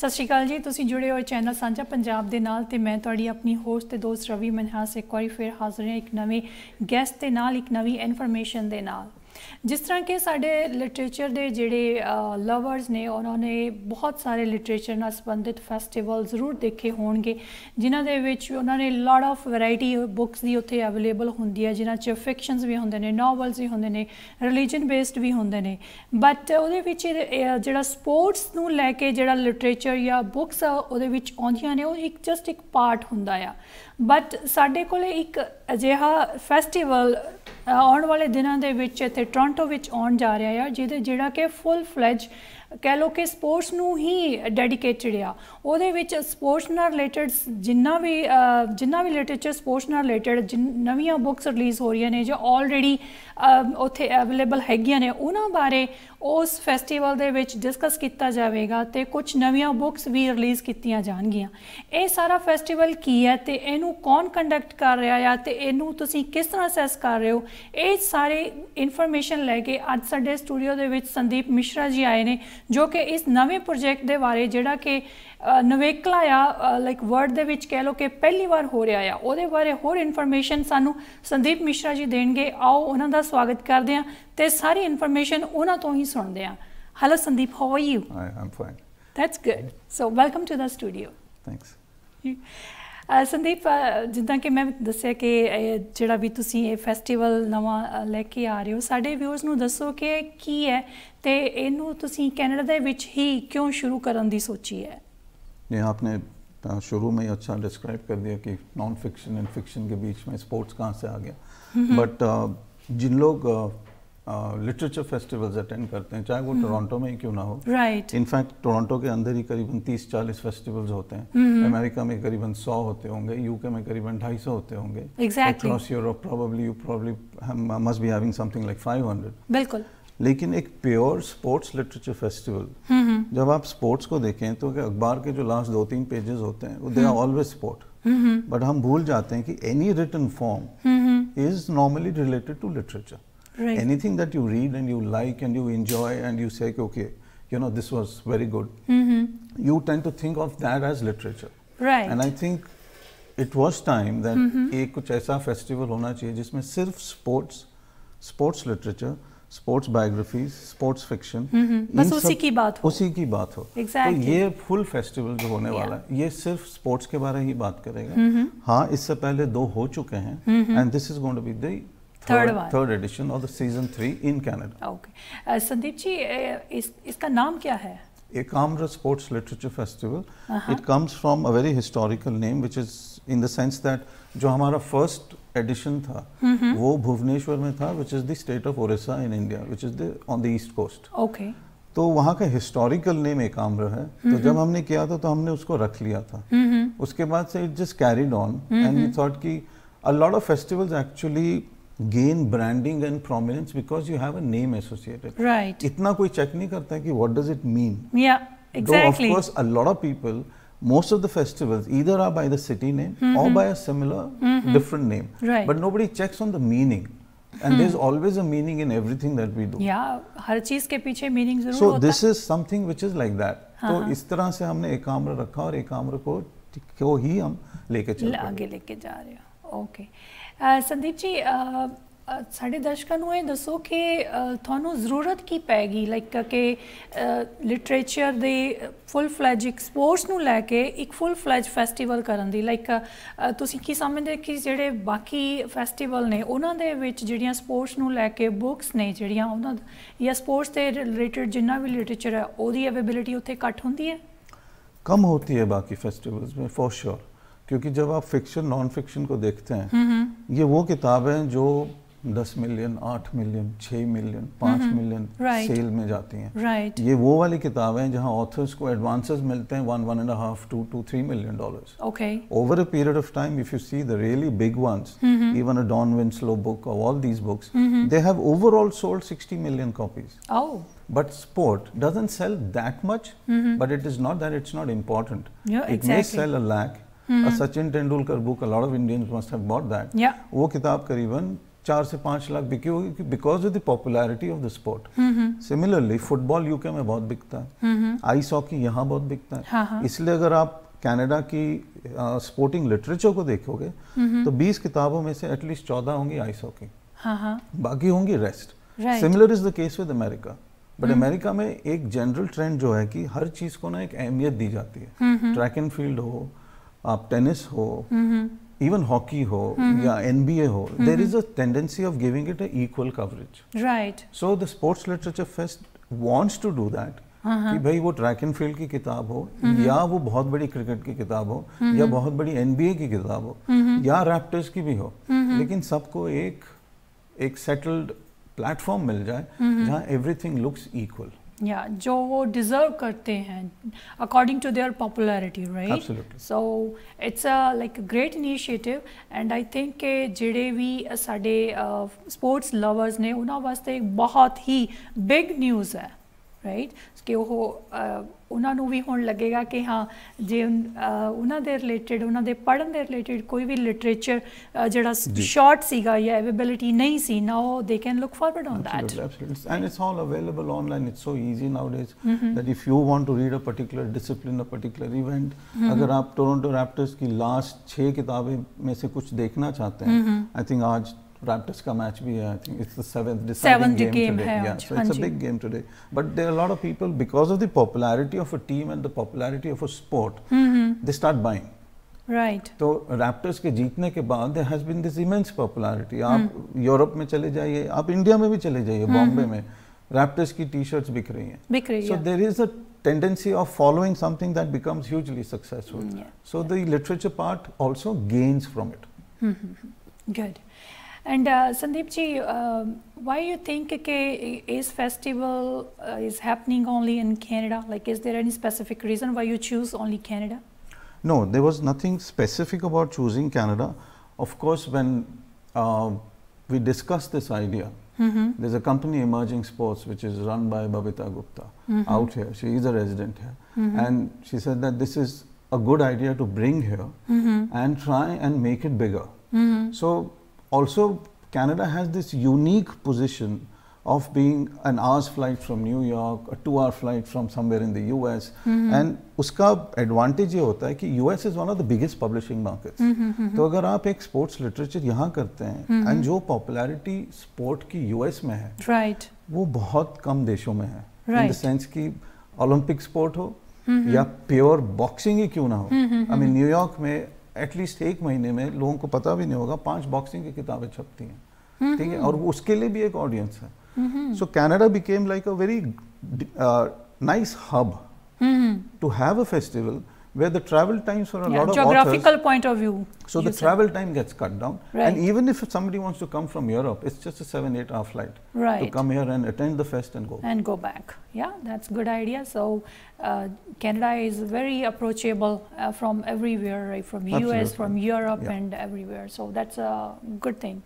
ਸਤਿ ਸ਼੍ਰੀ ਅਕਾਲ ਜੀ ਤੁਸੀਂ ਜੁੜੇ ਹੋ ਚੈਨਲ ਸਾਂਝਾ ਪੰਜਾਬ ਦੇ ਨਾਲ ਤੇ ਮੈਂ ਤੁਹਾਡੀ ਆਪਣੀ ਹੋਸਟ ਤੇ ਦੋਸਤ ਰਵੀ ਮਨਹਾਸ ਇੱਕ ਵਾਰੀ ਫੇਰ ਹਾਜ਼ਰ ਹਾਂ ਇੱਕ ਨਵੇਂ ਗੈਸਟ ਦੇ ਨਾਲ ਇੱਕ ਨਵੀਂ ਇਨਫੋਰਮੇਸ਼ਨ ਦੇ ਨਾਲ ਜਿਸ ਤਰ੍ਹਾਂ ਕਿ ਸਾਡੇ ਲਿਟਰੇਚਰ ਦੇ ਜਿਹੜੇ ਲਵਰਸ ਨੇ ਉਹਨਾਂ ਨੇ ਬਹੁਤ ਸਾਰੇ ਲਿਟਰੇਚਰ ਨਾਲ ਸੰਬੰਧਿਤ ਫੈਸਟੀਵਲ ਜ਼ਰੂਰ ਦੇਖੇ ਹੋਣਗੇ ਜਿਨ੍ਹਾਂ ਦੇ ਵਿੱਚ ਉਹਨਾਂ ਨੇ ਲੋਟ ਆਫ ਵੈਰਾਈਟੀ ਬੁੱਕਸ ਦੀ ਉੱਥੇ ਅਵੇਲੇਬਲ ਹੁੰਦੀ ਹੈ ਜਿਨ੍ਹਾਂ 'ਚ ਫਿਕਸ਼ਨਸ ਵੀ ਹੁੰਦੇ ਨੇ ਨੋਵਲਸ ਵੀ ਹੁੰਦੇ ਨੇ ਰਿਲੀਜੀਅਨ ਬੇਸਡ ਵੀ ਹੁੰਦੇ ਨੇ ਬਟ ਉਹਦੇ ਵਿੱਚ ਜਿਹੜਾ ਸਪੋਰਟਸ ਨੂੰ ਲੈ ਕੇ ਜਿਹੜਾ ਲਿਟਰੇਚਰ ਜਾਂ ਬੁੱਕਸ ਉਹਦੇ ਵਿੱਚ ਆਉਂਦੀਆਂ ਨੇ ਉਹ ਇੱਕ ਜਸਟ ਇੱਕ ਪਾਰਟ ਹੁੰਦਾ ਆ ਬਟ ਸਾਡੇ ਕੋਲੇ ਇੱਕ ਅਜਿਹਾ ਫੈਸਟੀਵਲ ਆਉਣ ਵਾਲੇ ਦਿਨਾਂ ਦੇ ਵਿੱਚ ਇੱਥੇ ਟੋਰਾਂਟੋ ਵਿੱਚ ਆਉਣ ਜਾ ਰਿਹਾ ਹੈ ਜਿਹਦੇ ਜਿਹੜਾ ਕਿ ਫੁੱਲ ਫਲੈਜ ਕਹਿ ਲੋ ਕਿ ਸਪੋਰਟਸ ਨੂੰ ਹੀ ਡੈਡੀਕੇਟਡ ਆ ਉਹਦੇ ਵਿੱਚ ਸਪੋਰਟਸ ਨਾਲ ਰਿਲੇਟਡ ਜਿੰਨਾ ਵੀ ਜਿੰਨਾ ਵੀ ਲਿਟਰੇਚਰ ਸਪੋਰਟਸ ਨਾਲ ਰਿਲੇਟਡ ਨਵੀਆਂ ਬੁੱਕਸ ਰਿਲੀਜ਼ ਹੋ ਰਹੀਆਂ ਨੇ ਜਾਂ ਆਲਰੇਡੀ ਉੱਥੇ ਅਵੇਲੇਬਲ ਹੈਗੀਆਂ ਨੇ ਉਹਨਾਂ ਬਾਰੇ ਉਸ ਫੈਸਟੀਵਲ ਦੇ ਵਿੱਚ ਡਿਸਕਸ ਕੀਤਾ ਜਾਵੇਗਾ ਤੇ ਕੁਝ ਨਵੀਆਂ ਬੁੱਕਸ ਵੀ ਰਿਲੀਜ਼ ਕੀਤੀਆਂ ਜਾਣਗੀਆਂ ਇਹ ਸਾਰਾ ਫੈਸਟੀਵਲ ਕੀ ਹੈ ਤੇ ਇਹਨੂੰ ਕੌਣ ਕੰਡਕਟ ਕਰ ਰਿਹਾ ਆ ਤੇ ਇਹਨੂੰ ਤੁਸੀਂ ਕਿਸ ਤਰ੍ਹਾਂ ਅਸੈਸ ਕਰ ਰਹੇ ਹੋ ਇਹ ਸਾਰੇ ਇਨਫੋਰਮੇਸ਼ਨ ਲੈ ਕੇ ਅੱਜ ਸਾਡੇ ਸਟੂਡੀਓ ਦੇ ਵਿੱਚ ਸੰਦੀਪ ਮਿਸ਼ਰਾ ਜੀ ਆਏ ਨੇ ਜੋ ਕਿ ਇਸ ਨਵੇਂ ਪ੍ਰੋਜੈਕਟ ਦੇ ਬਾਰੇ ਜਿਹੜਾ ਕਿ ਨਵੇਕਲਾ ਆ ਲਾਈਕ ਵਰਡ ਦੇ ਵਿੱਚ ਕਹਿ ਲੋ ਕਿ ਪਹਿਲੀ ਵਾਰ ਹੋ ਰਿਹਾ ਆ ਉਹਦੇ ਬਾਰੇ ਹੋਰ ਇਨਫੋਰਮੇਸ਼ਨ ਸਾਨੂੰ ਸੰਦੀਪ ਮਿਸ਼ਰਾ ਜੀ ਦੇਣਗੇ ਆਓ ਉਹਨਾਂ ਦਾ ਸਵਾਗਤ ਕਰਦੇ ਆ ਤੇ ਸਾਰੀ ਇਨਫੋਰਮੇਸ਼ਨ ਉਹਨਾਂ ਤੋਂ ਹੀ ਸੁਣਦੇ ਆ hello Sandeep how are you I fine that's good so welcome to the studio thanks Sandeep ਜਿੱਦਾਂ ਕਿ ਮੈਂ ਦੱਸਿਆ ਕਿ ਜਿਹੜਾ ਵੀ ਤੁਸੀਂ ਇਹ ਫੈਸਟੀਵਲ ਨਵਾਂ ਲੈ ਕੇ ਆ ਰਹੇ ਹੋ ਸਾਡੇ ਵਿਊਅਰਸ ਨੂੰ ਦੱਸੋ ਕਿ ਕੀ ਹੈ ਤੇ ਇਹਨੂੰ ਤੁਸੀਂ ਕੈਨੇਡਾ ਦੇ ਵਿੱਚ ਹੀ ਕਿਉਂ ਸ਼ੁਰੂ ਕਰਨ ਦੀ ਸੋਚੀ ਹੈ ये आपने शुरू में ही अच्छा डिस्क्राइब कर दिया कि नॉन फिक्शन एंड फिक्शन के बीच में स्पोर्ट्स कहाँ से आ गया बट जिन लोग लिटरेचर फेस्टिवल्स अटेंड करते हैं चाहे वो टोरंटो हम्म। में ही क्यों ना हो राइट इनफैक्ट टोरंटो के अंदर ही करीबन 30-40 फेस्टिवल्स होते हैं अमेरिका में करीबन 100 होते होंगे यूके में करीबन 250 होते होंगे Europe probably you probably must be having something like 500 बिल्कुल लेकिन एक प्योर स्पोर्ट्स लिटरेचर फेस्टिवल जब आप स्पोर्ट्स को देखें तो अखबार के जो लास्ट दो तीन पेजेस होते हैं they are always sport but हम भूल जाते हैं कि any return form is normally related to literature Right. Anything that you read and you like and you enjoy and you say, okay, you know, this was very good, mm-hmm. you tend to think of that as literature. Right. And I think it was time that mm-hmm. एक कुछ ऐसा festival hona chahiye jisme sirf sports, sports literature, sports biographies, sports fiction बस उसी की बात हो उसी की बात हो exactly. तो ये फुल फेस्टिवल जो होने yeah. वाला है ये सिर्फ स्पोर्ट्स के बारे ही बात करेगा mm-hmm. हाँ इससे पहले दो हो चुके हैं and this is going to be to third third edition of the season three in Canada okay Sandeep ji इस, इसका नाम क्या है Ekamra Sports Literature Festival. Uh -huh. It comes from a very historical name, which is in the sense that जो हमारा first edition था, mm -hmm. वो भुवनेश्वर में था, which is the state of Orissa in India, which is the on the east coast. Okay. तो वहाँ का historical name एकाम्र है mm -hmm. तो जब हमने किया था तो हमने उसको रख लिया था mm -hmm. उसके बाद से it just carried on and we thought कि a lot of festivals actually gain branding and prominence because you have a name associated right itna koi check nahi karta ki what does it mean yeah exactly Though of course a lot of people most of the festivals either are by the city name mm -hmm. or mm-hmm. by a similar mm -hmm. different name right but nobody checks on the meaning and -hmm. there's always a meaning in everything that we do yeah har cheez ke piche meaning zarur so hota. this is something which is like that So इस तरह से हमने एकाम्र रखा और एकाम्र को को ही हम लेके चल आगे लेके जा रहे हो okay. ਸੰਦੀਪ ਜੀ ਸਾਡੇ ਦਰਸ਼ਕਾਂ ਨੂੰ ਇਹ ਦੱਸੋ ਕਿ ਤੁਹਾਨੂੰ ਜ਼ਰੂਰਤ ਕੀ ਪੈਗੀ ਲਾਈਕ ਕਿ ਲਿਟਰੇਚਰ ਦੇ ਫੁੱਲ ਫਲੈਜ ਐਕਸਪੋਰਟਸ ਨੂੰ ਲੈ ਕੇ ਇੱਕ ਫੁੱਲ ਫਲੈਜ ਫੈਸਟੀਵਲ ਕਰਨ ਦੀ ਲਾਈਕ ਤੁਸੀਂ ਕੀ ਸਮਝਦੇ ਕਿ ਜਿਹੜੇ ਬਾਕੀ ਫੈਸਟੀਵਲ ਨੇ ਉਹਨਾਂ ਦੇ ਵਿੱਚ ਜਿਹੜੀਆਂ ਸਪੋਰਟਸ ਨੂੰ ਲੈ ਕੇ ਬੁੱਕਸ ਨੇ ਜਿਹੜੀਆਂ ਉਹਨਾਂ ਜਾਂ ਸਪੋਰਟਸ ਦੇ ਰਿਲੇਟਡ ਜਿੰਨਾ ਵੀ ਲਿਟਰੇਚਰ ਹੈ ਉਹਦੀ ਅਵੇਬਿਲਿਟੀ ਉੱਥੇ ਘੱਟ ਹੁੰਦੀ ਹੈ ਕਮ ਹੁੰਦੀ ਹੈ ਬਾਕੀ ਫੈਸਟੀਵਲਸ ਮੇ ਫੋਰ ਸ਼ੋਰ क्योंकि जब आप फिक्शन नॉन फिक्शन को देखते हैं हम्म, हम्म। ये वो किताब है जो दस मिलियन आठ मिलियन छ मिलियन पांच मिलियन हम्म, सेल में जाती हैं right. ये वो वाली किताबें जहाँ ऑथर्स को एडवांसेस मिलते हैं one one and half two two three million dollars okay over a period of time if you see the really big ones even a Don Winslow book all these books they have overall sold sixty million copies but sport doesn't sell that much mm-hmm. but it is not that it's not important yeah, it exactly. may sell a lakh Sachin Tendulkar book a lot of Indians must have bought that वो किताब करीबन चार से पांच लाख बिकी होगी because of the popularity of the sport similarly football UK में बहुत बिकता है आइस हॉकी यहाँ बहुत बिकता है हाँ, हाँ. इसलिए अगर आप कनाडा की स्पोर्टिंग uh, लिटरेचर को देखोगे तो 20 किताबों में से एटलीस्ट चौदह होंगी आइस हॉकी हाँ, बाकी होंगी rest similar is the case with America but America में एक जनरल ट्रेंड जो है कि हर चीज को ना एक अहमियत दी जाती है ट्रैक एंड फील्ड हो आप टेनिस हो इवन mm-hmm. हॉकी हो mm-hmm. या एनबीए हो there is a tendency of giving it equal coverage right so the sports literature fest wants to do that कि भाई वो ट्रैक एंड फील्ड की किताब हो या वो mm-hmm. बहुत बड़ी क्रिकेट की किताब हो या बहुत बड़ी एनबीए की किताब हो या रैप्टर्स की भी हो लेकिन सबको एक एक सेटल्ड प्लेटफॉर्म मिल जाए जहाँ एवरीथिंग लुक्स इक्वल yeah जो वो डिजर्व करते हैं according to their popularity right so it's a like great initiative and I think के ਜਿਹੜੇ ਵੀ ਸਾਡੇ ਸਪੋਰਟਸ ਲਵਰਸ ਨੇ ਉਹਨਾਂ ਵਾਸਤੇ ਇੱਕ ਬਹੁਤ ਹੀ ਬਿਗ ਨਿਊਜ਼ ਹੈ ਰਾਈਟ ਕਿ ਉਹ ਉਹਨਾਂ ਨੂੰ ਵੀ ਹੁਣ ਲੱਗੇਗਾ ਕਿ ਹਾਂ ਜੇ ਉਹਨਾਂ ਦੇ ਰਿਲੇਟਡ ਉਹਨਾਂ ਦੇ ਪੜਨ ਦੇ ਰਿਲੇਟਡ ਕੋਈ ਵੀ ਲਿਟਰੇਚਰ ਜਿਹੜਾ ਸ਼ਾਰਟ ਸੀਗਾ ਜਾਂ ਅਵੇਬਿਲਿਟੀ ਨਹੀਂ ਸੀ now they can look forward on that and it's all available online it's so easy nowadays that if you want to read a particular discipline a particular event अगर आप Toronto raptors की last छः किताबें में से कुछ देखना चाहते हैं आई थिंक आज Raptors का मैच भी है I think it's the seventh deciding game today या so it's a big game today but there are lot of people because of the popularity of a team and the popularity of a sport they start buying right तो Raptors के जीतने के बाद there has been this immense popularity आप hmm. Europe में चले जाइए आप इंडिया में भी चले जाइए hmm. बॉम्बे में रैप्टर्स की टी शर्ट्स बिक रही हैं बिक रही है so there is a tendency of following something that becomes hugely successful. Hmm, yeah. So the literature part also gains from it. Good. And uh, Sandeep ji, uh, why you think okay, Festival uh, is happening only in Canada? Like, is there any specific reason why you choose only Canada? No, there was nothing specific about choosing Canada. Of course, when uh, we discussed this idea, mm -hmm. there's a company, Emerging Sports, which is run by Babita Gupta mm -hmm. out here. She is a resident here. Mm -hmm. And she said that this is a good idea to bring here mm-hmm. and try and make it bigger. Mm-hmm. So also Canada has this unique position of being an hour's flight from New York, a two hour flight from somewhere in the US. Mm-hmm. And उसका advantage ये होता है कि U S is one of the biggest publishing market तो अगर आप एक sports literature यहाँ करते हैं एंड mm-hmm. जो पॉपुलैरिटी स्पोर्ट की यू एस में है right. वो बहुत कम देशों में है इन द सेंस कि ओलंपिक स्पोर्ट हो mm-hmm. या प्योर बॉक्सिंग ही क्यों ना हो आई मीन न्यूयॉर्क में एटलीस्ट एक महीने में लोगों को पता भी नहीं होगा पांच बॉक्सिंग की किताबें छपती हैं हम्म, ठीक है हम्म। और उसके लिए भी एक ऑडियंस है so Canada became like a very nice hub to have a festival where the travel times for a yeah, lot of geographical authors, point of view. So the said. travel time gets cut down, right. and even if somebody wants to come from Europe, it's just a seven eight hour flight right. to come here and attend the fest and go and go back. Yeah, that's good idea. So uh, Canada is very approachable uh, from everywhere, right? from Absolutely. US, from Europe, yeah. and everywhere. So that's a good thing.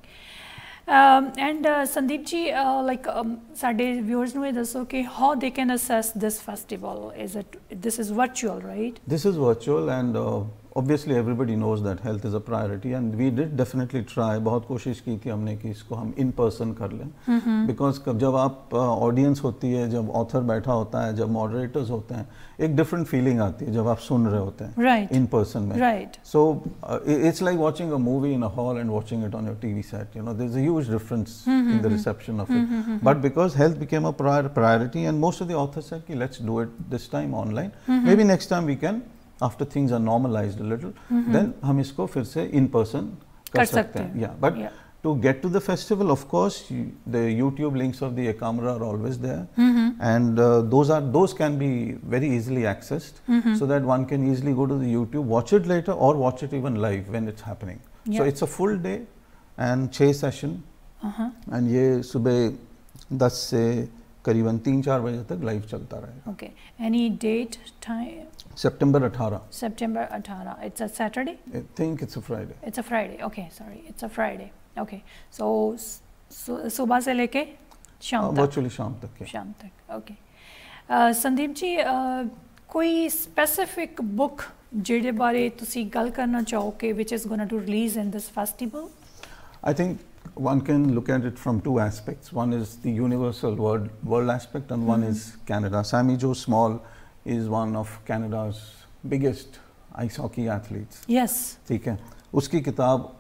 And Sandeep ji like ਸਾਡੇ viewers ਨੂੰ ਇਹ ਦੱਸੋ ਕਿ how they can access this festival is it this is virtual right this is virtual and obviously everybody knows that health is a priority and we did definitely try बहुत कोशिश की थी हमने कि इसको हम इन पर्सन कर लें बिकॉज mm -hmm. जब आप ऑडियंस uh, होती है जब ऑथर बैठा होता है जब मॉडरेटर्स होते हैं एक डिफरेंट फीलिंग आती है जब आप सुन रहे होते हैं इन पर्सन में right so it's like watching a movie in a hall and watching it on your T V set you know there is a difference in the reception of it but because health became a priority and most of the authors है कि let's do it this time online maybe next time we can after things are normalize little then हम इसको फिर से in person कर सकते हैं या but to get to the festival, of course, you, the YouTube links of the Ekamra are always there, mm -hmm. and uh, those are those can be very easily accessed, mm -hmm. so that one can easily go to the YouTube, watch it later, or watch it even live when it's happening. Yeah. So it's a full day and छः session, uh -huh. and ये सुबह 10 से करीबन तीन चार बजे तक live चलता रहेगा ओके एनी डेट टाइम सितंबर 18 सितंबर 18 it's a Saturday I think it's a Friday it's a Friday okay sorry it's a Friday okay so सुबह से लेके शाम हाँ, तक वर्चुअली शाम तक के शाम तक ओके संदीप जी कोई स्पेसिफिक बुक ਜਿਹਦੇ ਬਾਰੇ ਤੁਸੀਂ ਗੱਲ ਕਰਨਾ ਚਾਹੋ ਕਿ which is going to release in this festival I think one can look at it from two aspects. One is the universal world, aspect, and one mm-hmm. is Canada. Sammy Joe Small is one of Canada's biggest ice hockey athletes. Yes. ठीक है उसकी किताब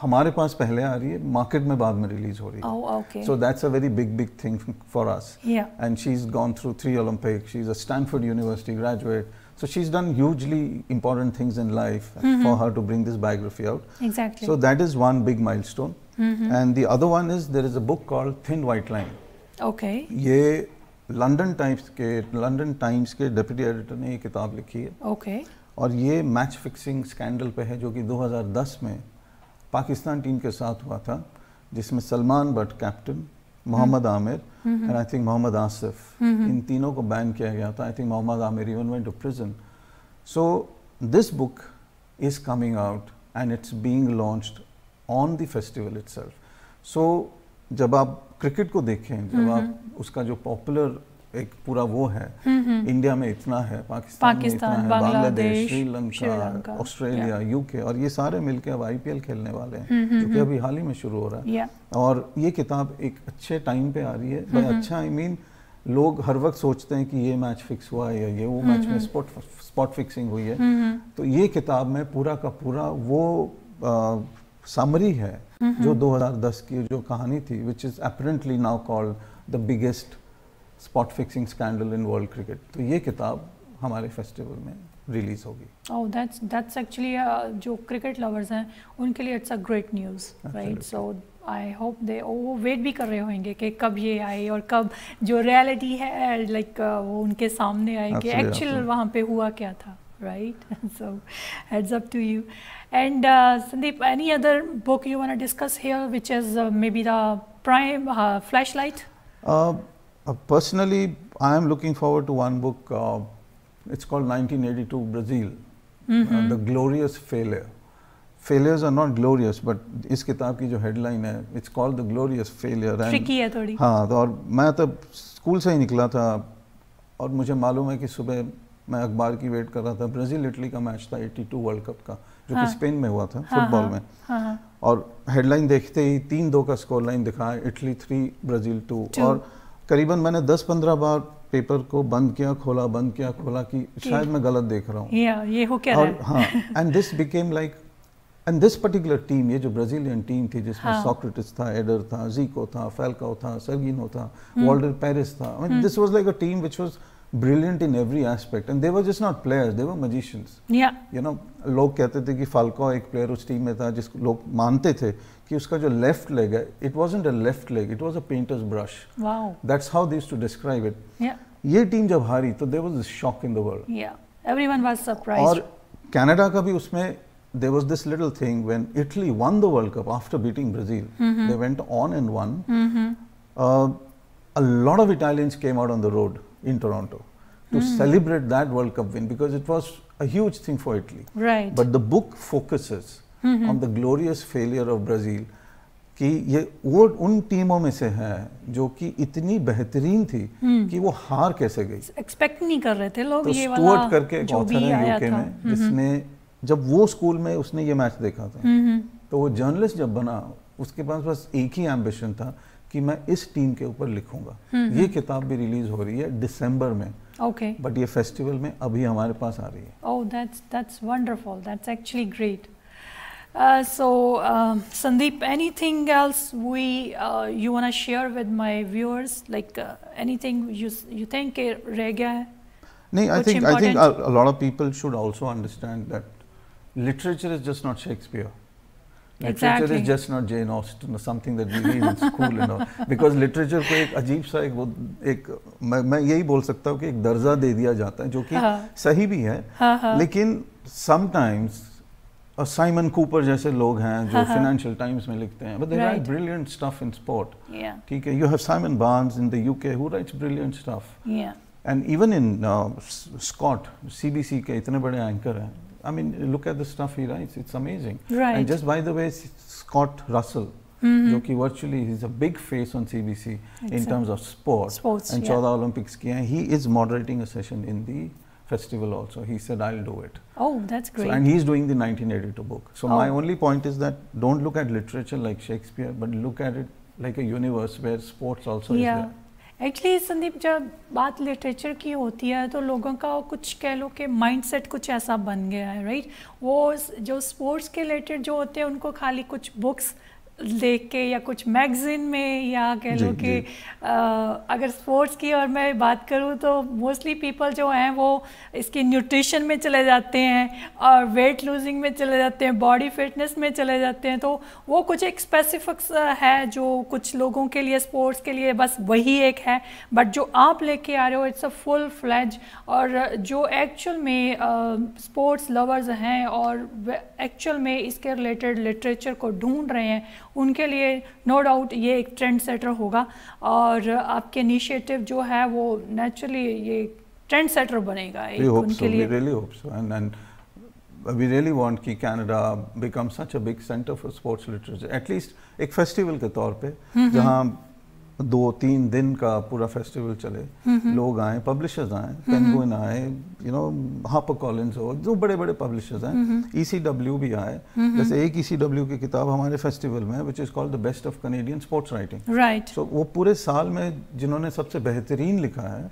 हमारे पास पहले आ रही है market में बाद में रिलीज हो रही है so that's a very big big thing for us and she is gone through three Olympic she is a Stanford university graduate so she's done hugely important things in life mm-hmm. for her to bring this biography out exactly so that is one big milestone mm-hmm. and the other one is there is a book called Thin White Line. Okay. ये London Times के London Times के deputy editor ने ये किताब लिखी है okay okay. और ये मैच फिक्सिंग स्कैंडल पे है जो कि 2010 में पाकिस्तान टीम के साथ हुआ था जिसमें Salman Butt captain Mohammad mm-hmm. Amir and I think Mohammad Asif mm-hmm. इन तीनों को बैन किया गया था I think Mohammad Amir even went to prison so this book is coming out and it's being launched on the festival it so जब आप क्रिकेट को देखें जब आप उसका जो पॉपुलर एक पूरा वो है इंडिया में इतना है पाकिस्तान, पाकिस्तान में इतना है बांग्लादेश श्रीलंका ऑस्ट्रेलिया यूके और ये सारे मिलके अब आईपीएल खेलने वाले हैं जो कि अभी हाल ही में शुरू हो रहा है और ये किताब एक अच्छे टाइम पे आ रही है बड़ा अच्छा आई I मीन mean, लोग हर वक्त सोचते हैं कि ये मैच फिक्स हुआ है या ये वो मैच में स्पॉट स्पॉट फिक्सिंग हुई है तो ये किताब में पूरा का पूरा वो समरी है जो 2010 की जो कहानी थी which is apparently now called the biggest spot fixing scandal in world cricket तो ये किताब हमारे फेस्टिवल में रिलीज होगी ओह दैट्स दैट्स एक्चुअली जो क्रिकेट लवर्स हैं उनके लिए it's a great news right so I hope they वो वेट भी कर रहे होंगे कि कब ये आए और कब जो रियलिटी है लाइक like, uh, वो उनके सामने आए कि एक्चुअल वहाँ पे हुआ क्या था right? so, heads up to you. And uh, Sandeep, any other book you want to discuss here, which is uh, maybe the prime uh, flashlight? Uh, uh, personally, I am looking forward to one book. Uh, it's called 1982 Brazil, mm -hmm. The Glorious Failure. Failures are not glorious but इस किताब की जो headline है it's called the glorious failure tricky है थोड़ी हाँ तो और मैं तो स्कूल से ही निकला था और मुझे मालूम है कि सुबह मैं अखबार की वेट कर रहा था ब्राज़ील इटली का मैच था 82 वर्ल्ड कप का जो हाँ, कि स्पेन में हुआ था हाँ, फुटबॉल हाँ, में हाँ, हाँ, और हेडलाइन देखते ही तीन दो का स्कोर लाइन दिखा इटली थ्री ब्राज़ील टू और करीबन मैंने दस पंद्रह बार पेपर को बंद किया खोला बंद किया खोला कि शायद मैं गलत देख रहा हूँ ये हो क्या और हाँ and this became like and this particular team ये जो ब्राजीलियन टीम थी जिसमें सॉक्रेटिस हाँ। था एडर था जीको था फैलकाओ था सर्गिनो था वॉल्डर हम्म। पेरिस था this was like a team which was brilliant in every aspect and they were just not players they were magicians yeah you know log kehte the ki falcao ek player us team mein tha jisko log mante the ki uska jo left leg hai it wasn't a left leg it was a painter's brush wow that's how they used to describe it yeah ye team jab hari to there was a shock in the world yeah everyone was surprised aur canada ka bhi usme there was this little thing when Italy won the World Cup after beating Brazil. Mm -hmm. They went on and won. Mm -hmm. uh, a lot of Italians came out on the road in Toronto to mm. celebrate that World Cup win because it was a huge thing for Italy. Right. But the book focuses mm-hmm. on the glorious failure of Brazil कि ये वो उन टीमों में से हैं जो कि इतनी बेहतरीन थी hmm. कि वो हार कैसे गई एक्सपेक्ट नहीं कर रहे थे लोग तो ये वाला करके एक ऑथर है यूके में जिसने जब वो स्कूल में उसने ये मैच देखा था तो वो जर्नलिस्ट जब बना उसके पास बस एक ही एम्बिशन था कि मैं इस टीम के ऊपर लिखूंगा हम्म, ये हम्म। किताब भी रिलीज हो रही है दिसंबर में ओके बट ये फेस्टिवल में अभी हमारे पास आ रही है oh that's that's wonderful that's actually great so Sandeep anything else we you want to share with my viewers like anything you you think के रह गया है नहीं I think I think a lot of people should also understand that literature is just not Shakespeare Exactly. is just not Jane Austen or something that we read in school and all. Because literature को एक अजीब सा एक वो एक मैं मैं यही बोल सकता हूँ कि एक दर्जा दे दिया जाता है जो कि हाँ. सही भी है हाँ हाँ. लेकिन समटाइम्स साइमन कूपर जैसे लोग हैं जो फाइनेंशियल हाँ, टाइम्स हाँ। में लिखते हैं but write brilliant stuff in sport ठीक है you have Simon Barnes in the UK who writes brilliant stuff and even in Scott CBC के इतने बड़े एंकर हैं I mean, look at the stuff he writes. It's amazing. Right. And just by the way, Scott Russell, mm-hmm. जो virtually he's a big face on CBC exactly. in terms of sport. Sports. And yeah. 14 Olympics He is moderating a session in the festival also. He said, I'll do it. Oh, that's great. So, and he's doing the 1982 book. So oh. my only point is that don't look at literature like Shakespeare, but look at it like a universe where sports also yeah. is there. Actually Sandeep जब बात literature की होती है तो लोगों का कुछ कह लो कि माइंडसेट कुछ ऐसा बन गया है राइट वो जो स्पोर्ट्स के रिलेटेड जो होते हैं उनको खाली कुछ बुक्स लेके या कुछ मैगजीन में या कह लो कि अगर स्पोर्ट्स की और मैं बात करूँ तो मोस्टली पीपल जो हैं वो इसकी न्यूट्रिशन में चले जाते हैं और वेट लूजिंग में चले जाते हैं बॉडी फिटनेस में चले जाते हैं तो वो कुछ एक स्पेसिफिक्स है जो कुछ लोगों के लिए स्पोर्ट्स के लिए बस वही एक है बट जो आप लेके आ रहे हो इट्स अ फुल फ्लैज और जो एक्चुअल में स्पोर्ट्स लवर्स हैं और एक्चुअल में इसके रिलेटेड लिटरेचर को ढूंढ रहे हैं उनके लिए नो डाउट ये एक ट्रेंड सेटर होगा और आपके इनिशिएटिव जो है वो नेचुरली ये ट्रेंड सेटर बनेगा एक उनके so, लिए really so. and, and we really want ki Canada become such a big center for sports literature at least ek festival के तौर पे jahan दो तीन दिन का पूरा फेस्टिवल चले लोग आए पब्लिशर्स आए पेंगुइन आए यू नो हापर कॉलिन्स हो जो बड़े बड़े पब्लिशर्स आए ईसीडब्ल्यू भी आए जैसे एक ईसीडब्ल्यू e की किताब हमारे फेस्टिवल में which is called the best of Canadian sports writing right so वो पूरे साल में जिन्होंने सबसे बेहतरीन लिखा है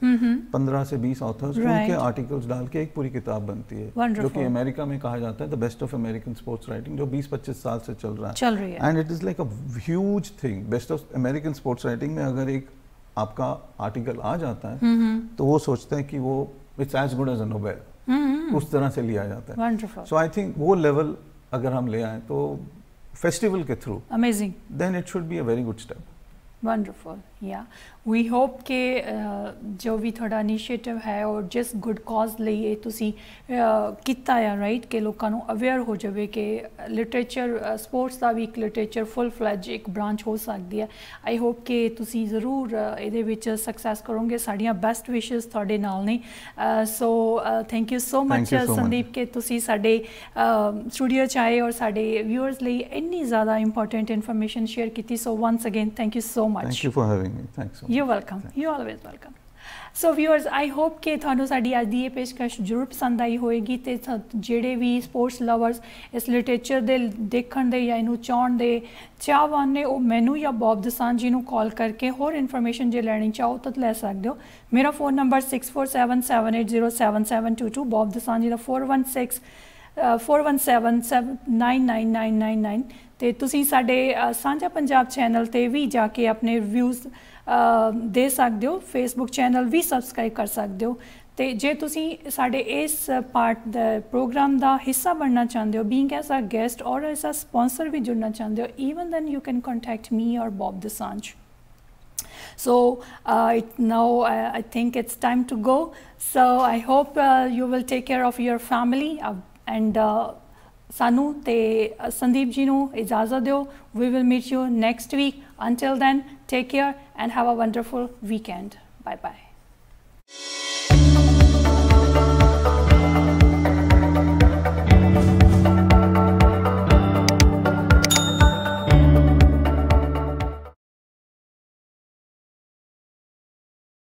पंद्रह से बीस ऑथर्स उनके आर्टिकल्स डाल के एक पूरी किताब बनती है Wonderful. जो कि अमेरिका में कहा जाता है the best of American sports writing जो बीस पच्चीस साल से चल रहा है and it is like a huge thing best of American sports writing में अगर एक आपका आर्टिकल आ जाता है हम्म, हम्म। तो वो सोचते हैं कि वो it's as good as a Nobel उस तरह से लिया जाता है सो आई थिंक वो लेवल अगर हम ले आए तो फेस्टिवल के through amazing then it should be a very good step wonderful yeah we hop ਕਿ ਜੋ ਵੀ ਤੁਹਾਡਾ ਇਨੀਸ਼ੀਏਟਿਵ ਹੈ ਔਰ ਜਸ ਗੁੱਡ ਕਾਜ਼ ਲਈ ਇਹ ਤੁਸੀਂ ਕੀਤਾ ਆ ਰਾਈਟ ਕਿ ਲੋਕਾਂ ਨੂੰ ਅਵੇਅਰ ਹੋ ਜਾਵੇ ਕਿ ਲਿਟਰੇਚਰ ਸਪੋਰਟਸ ਦਾ ਵੀ ਇੱਕ ਲਿਟਰੇਚਰ ਫੁੱਲ ਫਲੈਜ ਇੱਕ ਬ੍ਰਾਂਚ ਹੋ ਸਕਦੀ ਹੈ ਆਈ ਹੋਪ ਕਿ ਤੁਸੀਂ ਜ਼ਰੂਰ ਇਹਦੇ ਵਿੱਚ ਸਕਸੈਸ ਕਰੋਗੇ ਸਾਡੀਆਂ ਬੈਸਟ ਵਿਸ਼ਸ ਤੁਹਾਡੇ ਨਾਲ ਨੇ so thank you so much Sandeep ਕਿ ਤੁਸੀਂ ਸਾਡੇ ਸਟੂਡੀਓ ਚ ਆਏ ਔਰ ਸਾਡੇ ਵਿਊਅਰਸ ਲਈ ਇੰਨੀ ਜ਼ਿਆਦਾ ਇੰਪੋਰਟੈਂਟ ਇਨਫੋਰਮੇਸ਼ਨ ਸ਼ੇਅਰ ਕੀਤੀ so once again thank you so much thank you having having me thanks So You're welcome. Thanks. You're always so viewers I hope ਕਿ ਤੁਹਾਨੂੰ ਸਾਡੀ ਅੱਜ ਦੀ ਇਹ ਪੇਸ਼ਕਸ਼ ਜ਼ਰੂਰ ਪਸੰਦ ਆਈ ਹੋਵੇਗੀ ਤੇ ਜਿਹੜੇ ਵੀ ਸਪੋਰਟਸ ਲਵਰਸ ਇਸ ਲਿਟਰੇਚਰ ਦੇ ਦੇਖਣ ਦੇ ਜਾਂ ਇਹਨੂੰ ਚਾਹਣ ਦੇ ਚਾਹਵਾਨ ਨੇ ਉਹ ਮੈਨੂੰ ਜਾਂ ਬੌਬ ਦਸਾਨ ਜੀ ਨੂੰ ਕਾਲ ਕਰਕੇ ਹੋਰ ਇਨਫੋਰਮੇਸ਼ਨ ਜੇ ਲੈਣੀ ਚਾਹੋ ਤਾਂ ਲੈ ਸਕਦੇ ਹੋ ਮੇਰਾ ਫੋਨ ਨੰਬਰ 6477807722 ਬੌਬ ਦਸਾਨ ਜੀ ਦਾ 416 417799999 तो साढ़े साझा पंजाब चैनल पर भी जाके अपने रिव्यूज़ दे सकते हो फेसबुक चैनल भी सबसक्राइब कर सकते हो तो जे तुम साढ़े इस पार्ट द प्रोग्राम का हिस्सा बनना चाहते हो बींग एज अ गैसट और एज अ स्पोंसर भी जुड़ना चाहते हो even then you can contact me और Bob the Saanjh so uh, it now uh, i think it's time to go so i hope uh, you will take care of your family uh, and uh ਸਾਨੂੰ ਤੇ ਸੰਦੀਪ ਜੀ ਨੂੰ ਇਜਾਜ਼ਤ ਦਿਓ we will meet you next week until then take care and have a wonderful weekend bye bye